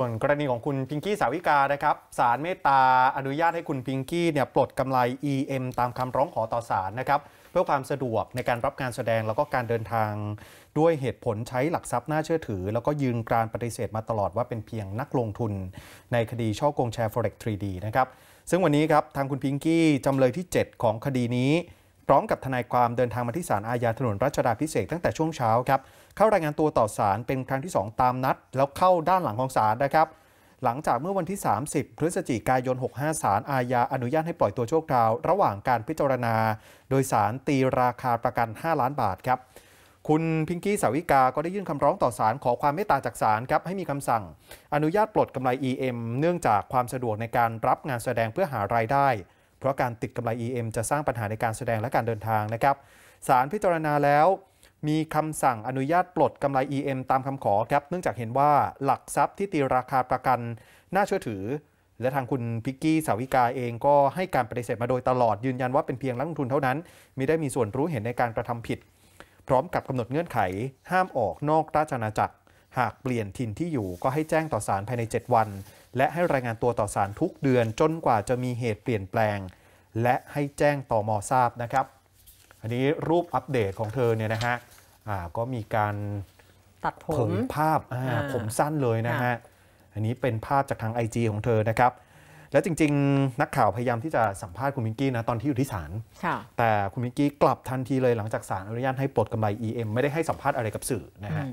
ส่วนกรณีของคุณพิงกี้สาวิกานะครับศาลเมตตาอนุญาตให้คุณพิงกี้เนี่ยปลดกำไร EM ตามคำร้องขอต่อศาลนะครับ เพื่อความสะดวกในการรับการแสดงแล้วก็การเดินทางด้วยเหตุผลใช้หลักทรัพย์น่าเชื่อถือ แล้วก็ยืนกรานปฏิเสธมาตลอดว่าเป็นเพียงนักลงทุน ในคดีช่อกงแชร์ Forex 3D นะครับ ซึ่งวันนี้ครับทางคุณพิงกี้จำเลยที่ 7 ของคดีนี้พร้อมกับทนายความเดินทางมาที่ศาลอาญาถนนรัชดาพิเศษตั้งแต่ช่วงเช้าครับ เข้ารายงานตัวต่อศาลเป็นครั้งที่ 2 ตามนัด แล้วเข้าด้านหลังของศาลนะครับ หลังจากเมื่อวันที่ 30 พฤศจิกายน 65 ศาลอาญาอนุญาตให้ปล่อยตัวชั่วคราวระหว่างการพิจารณาโดยศาลตีราคาประกัน 5 ล้านบาทครับ คุณพิงกี้สาวิกา ก็ได้ยื่นคำร้องต่อศาลขอความเมตตาจากศาลครับให้มีคำสั่งอนุญาตปลดกำไร EM เนื่องจากความสะดวกในการรับงานแสดงเพื่อหารายได้เพราะการติดกำไร EM จะสร้างปัญหาในการแสดงและการเดินทางนะครับศาลพิจารณาแล้ว มีคำสั่งอนุญาตปลดกำไร EM ตามคำขอครับ เนื่องจากเห็นว่าหลักทรัพย์ที่ตีราคาประกัน น่าเชื่อถือ และทางคุณพิกกี้สาวิกาเองก็ให้การปฏิเสธมาโดยตลอดยืนยันว่าเป็นเพียงนักลงทุนเท่านั้นมิได้มีส่วนรู้เห็นในการกระทำผิด พร้อมกับกำหนดเงื่อนไข ห้ามออกนอก ราชอาณาจักรหากเปลี่ยนถิ่นที่อยู่ก็ให้แจ้งต่อศาลภายใน 7 วัน และให้รายงานตัวต่อศาลทุกเดือน จนกว่าจะมีเหตุเปลี่ยนแปลง และให้แจ้งต่อมอทราบนะครับ อันนี้รูปอัปเดตของเธอเนี่ยนะฮะก็มีการตัดผมภาพผมสั้นเลยนะฮะ อันนี้เป็นภาพจากทาง IG ของเธอนะครับ และจริงๆ นักข่าวพยายามที่จะสัมภาษณ์คุณมิกกี้นะตอนที่อยู่ที่ศาลแต่คุณมิกกี้กลับทันทีเลยหลังจากศาลอนุญาตให้ปลดกำไร EM ไม่ได้ให้สัมภาษณ์อะไรกับสื่อนะฮะ